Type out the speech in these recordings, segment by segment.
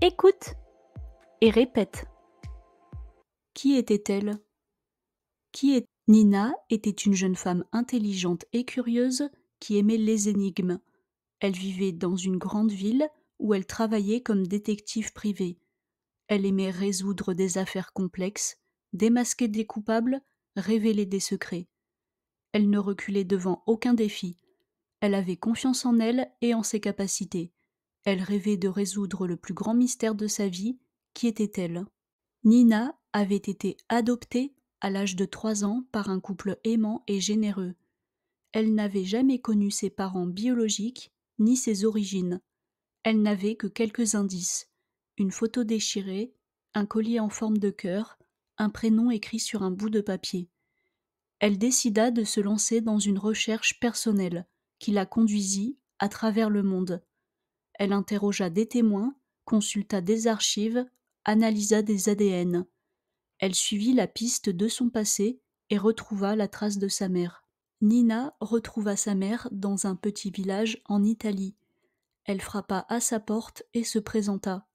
Écoute et répète. Qui était-elle Qui est Nina était une jeune femme intelligente et curieuse qui aimait les énigmes. Elle vivait dans une grande ville où elle travaillait comme détective privée. Elle aimait résoudre des affaires complexes, démasquer des coupables, révéler des secrets. Elle ne reculait devant aucun défi. Elle avait confiance en elle et en ses capacités. Elle rêvait de résoudre le plus grand mystère de sa vie. Qui était-elle Nina avait été adoptée à l'âge de trois ans par un couple aimant et généreux. Elle n'avait jamais connu ses parents biologiques ni ses origines. Elle n'avait que quelques indices une photo déchirée, un collier en forme de cœur, un prénom écrit sur un bout de papier. Elle décida de se lancer dans une recherche personnelle qui la conduisit à travers le monde. Elle interrogea des témoins, consulta des archives, analysa des ADN. Elle suivit la piste de son passé et retrouva la trace de sa mère. Nina retrouva sa mère dans un petit village en Italie. Elle frappa à sa porte et se présenta.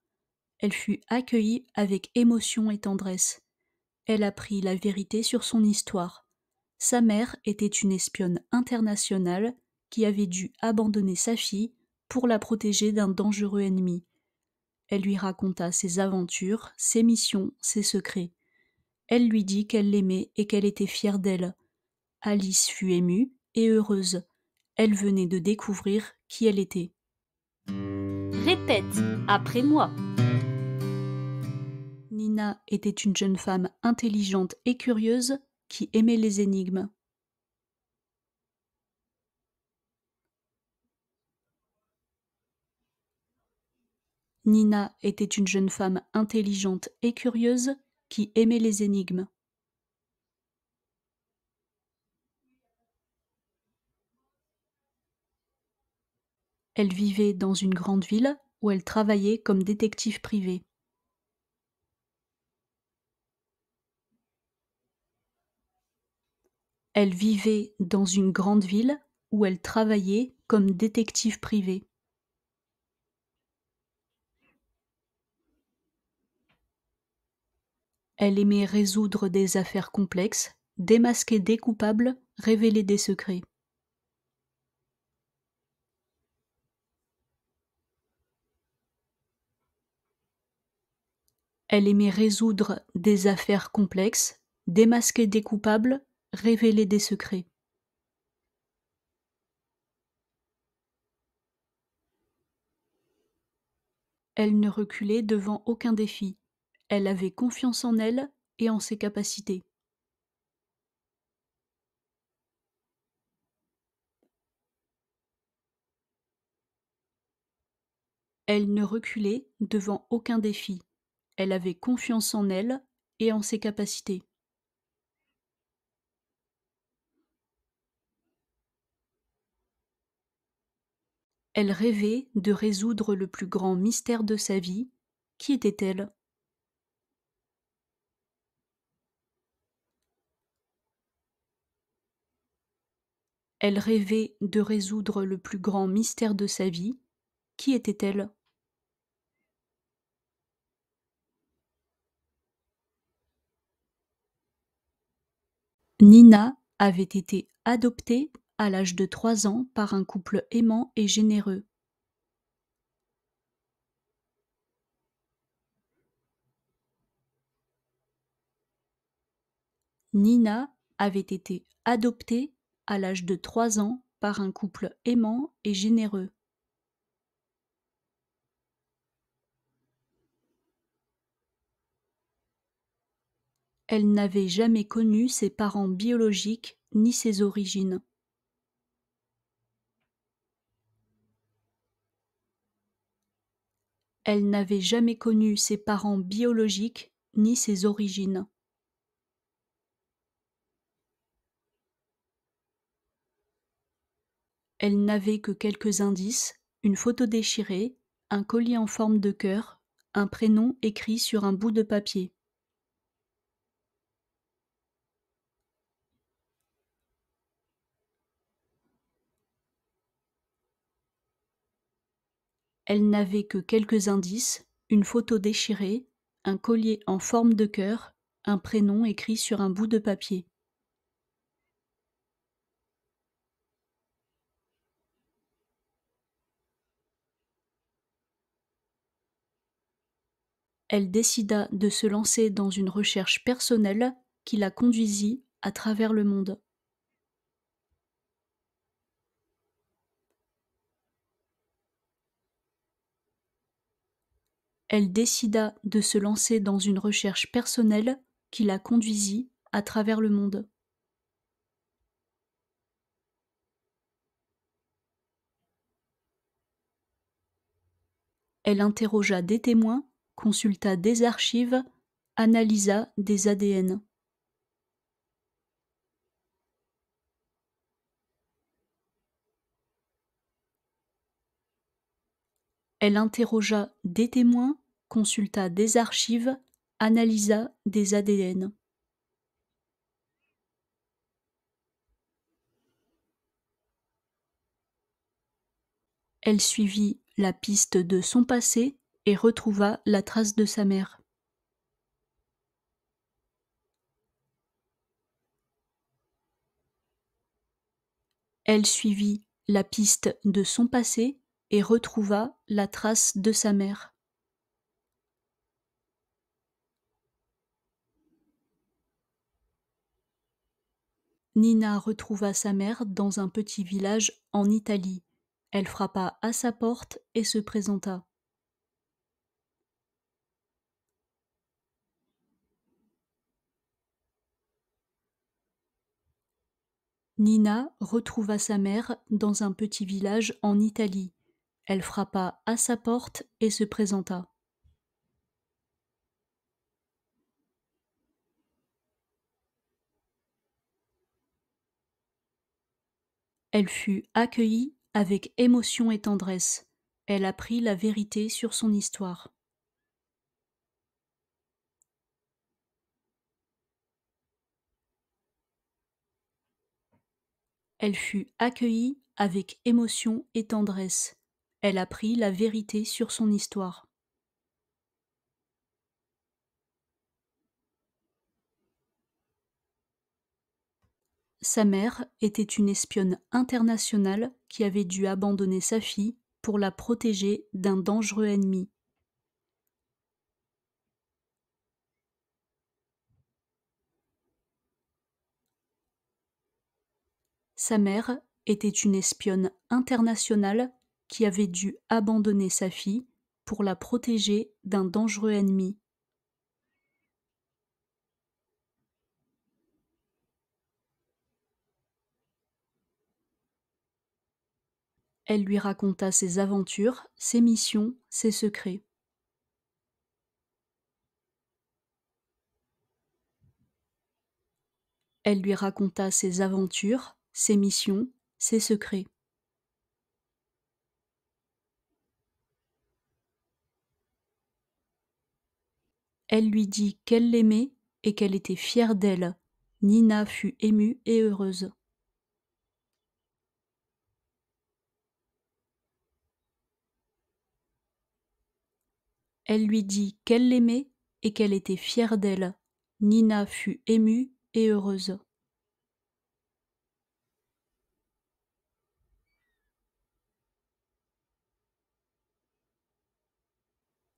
Elle fut accueillie avec émotion et tendresse. Elle apprit la vérité sur son histoire. Sa mère était une espionne internationale qui avait dû abandonner sa fille pour la protéger d'un dangereux ennemi. Elle lui raconta ses aventures, ses missions, ses secrets. Elle lui dit qu'elle l'aimait et qu'elle était fière d'elle. Alice fut émue et heureuse. Elle venait de découvrir qui elle était. Répète après moi. Nina était une jeune femme intelligente et curieuse qui aimait les énigmes. Nina était une jeune femme intelligente et curieuse qui aimait les énigmes. Elle vivait dans une grande ville où elle travaillait comme détective privée. Elle vivait dans une grande ville où elle travaillait comme détective privé. Elle aimait résoudre des affaires complexes, démasquer des coupables, révéler des secrets. Elle aimait résoudre des affaires complexes, démasquer des coupables, révéler des secrets. Elle ne reculait devant aucun défi. Elle avait confiance en elle et en ses capacités. Elle ne reculait devant aucun défi. Elle avait confiance en elle et en ses capacités. Elle rêvait de résoudre le plus grand mystère de sa vie. Qui était-elle Elle rêvait de résoudre le plus grand mystère de sa vie. Qui était-elle Nina avait été adoptée à l'âge de 3 ans par un couple aimant et généreux. Nina avait été adoptée à l'âge de trois ans par un couple aimant et généreux. Elle n'avait jamais connu ses parents biologiques ni ses origines. Elle n'avait jamais connu ses parents biologiques ni ses origines. Elle n'avait que quelques indices, une photo déchirée, un collier en forme de cœur, un prénom écrit sur un bout de papier. Elle n'avait que quelques indices, une photo déchirée, un collier en forme de cœur, un prénom écrit sur un bout de papier. elle décida de se lancer dans une recherche personnelle qui la conduisit à travers le monde. Elle décida de se lancer dans une recherche personnelle qui la conduisit à travers le monde. Elle interrogea des témoins consulta des archives, analysa des ADN. Elle interrogea des témoins, consulta des archives, analysa des ADN. Elle suivit la piste de son passé, et retrouva la trace de sa mère. Elle suivit la piste de son passé et retrouva la trace de sa mère. Nina retrouva sa mère dans un petit village en Italie. Elle frappa à sa porte et se présenta. Nina retrouva sa mère dans un petit village en Italie. Elle frappa à sa porte et se présenta. Elle fut accueillie avec émotion et tendresse. Elle apprit la vérité sur son histoire. Elle fut accueillie avec émotion et tendresse. Elle apprit la vérité sur son histoire. Sa mère était une espionne internationale qui avait dû abandonner sa fille pour la protéger d'un dangereux ennemi. Sa mère était une espionne internationale qui avait dû abandonner sa fille pour la protéger d'un dangereux ennemi. Elle lui raconta ses aventures, ses missions, ses secrets. Elle lui raconta ses aventures, ses missions, ses secrets. Elle lui dit qu'elle l'aimait et qu'elle était fière d'elle. Nina fut émue et heureuse. Elle lui dit qu'elle l'aimait et qu'elle était fière d'elle. Nina fut émue et heureuse.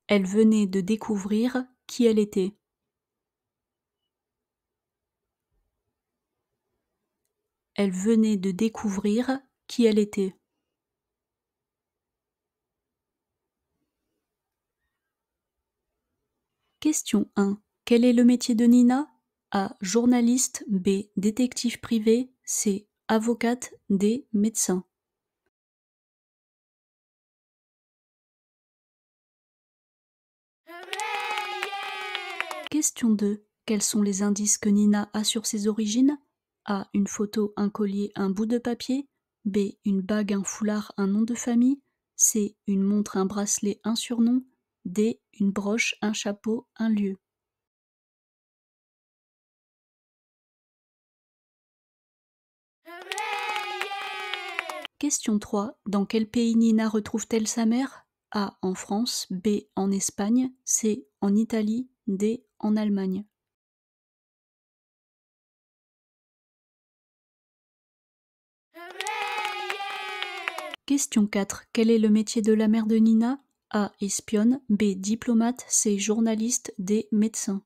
Elle venait de découvrir qui elle était. Elle venait de découvrir qui elle était. Question 1. Quel est le métier de Nina A. Journaliste. B. Détective privé. C. Avocate. D. Médecin. question 2. Quels sont les indices que Nina a sur ses origines A. Une photo, un collier, un bout de papier. B. Une bague, un foulard, un nom de famille. C. Une montre, un bracelet, un surnom. D. Une broche, un chapeau, un lieu. Question 3. Dans quel pays Nina retrouve-t-elle sa mère A. En France. B. En Espagne. C. En Italie. D en allemagne Question 4. Quel est le métier de la mère de Nina A. Espionne. B. Diplomate. C. Journaliste. D. Médecin.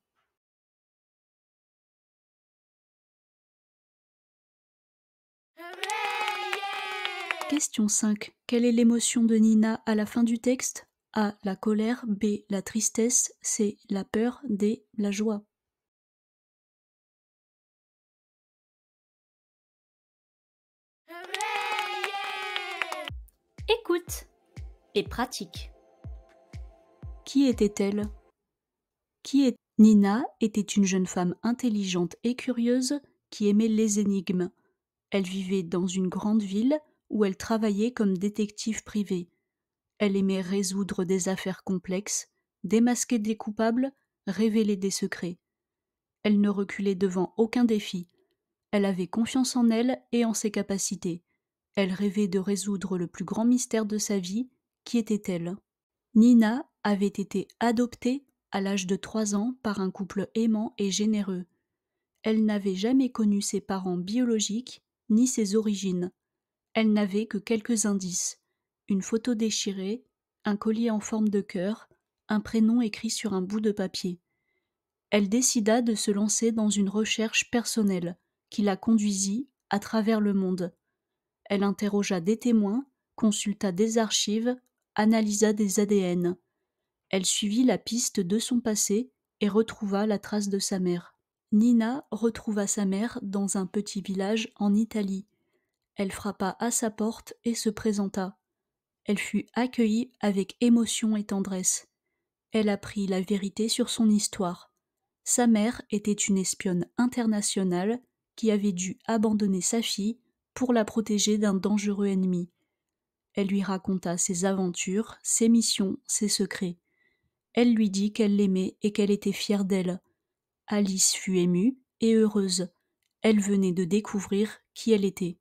Question 5. Quelle est l'émotion de Nina à la fin du texte a. La colère. B. La tristesse. C. La peur. D. La joie. Écoute et pratique. Qui était-elle Qui Nina était une jeune femme intelligente et curieuse qui aimait les énigmes. Elle vivait dans une grande ville où elle travaillait comme détective privée. Elle aimait résoudre des affaires complexes, démasquer des coupables, révéler des secrets. Elle ne reculait devant aucun défi. Elle avait confiance en elle et en ses capacités. Elle rêvait de résoudre le plus grand mystère de sa vie, qui était-elle Nina avait été adoptée à l'âge de trois ans par un couple aimant et généreux. Elle n'avait jamais connu ses parents biologiques ni ses origines. Elle n'avait que quelques indices une photo déchirée, un collier en forme de cœur, un prénom écrit sur un bout de papier. Elle décida de se lancer dans une recherche personnelle qui la conduisit à travers le monde. Elle interrogea des témoins, consulta des archives, analysa des ADN. Elle suivit la piste de son passé et retrouva la trace de sa mère. Nina retrouva sa mère dans un petit village en Italie. Elle frappa à sa porte et se présenta elle fut accueillie avec émotion et tendresse. Elle apprit la vérité sur son histoire. Sa mère était une espionne internationale qui avait dû abandonner sa fille pour la protéger d'un dangereux ennemi. Elle lui raconta ses aventures, ses missions, ses secrets. Elle lui dit qu'elle l'aimait et qu'elle était fière d'elle. Alice fut émue et heureuse. Elle venait de découvrir qui elle était.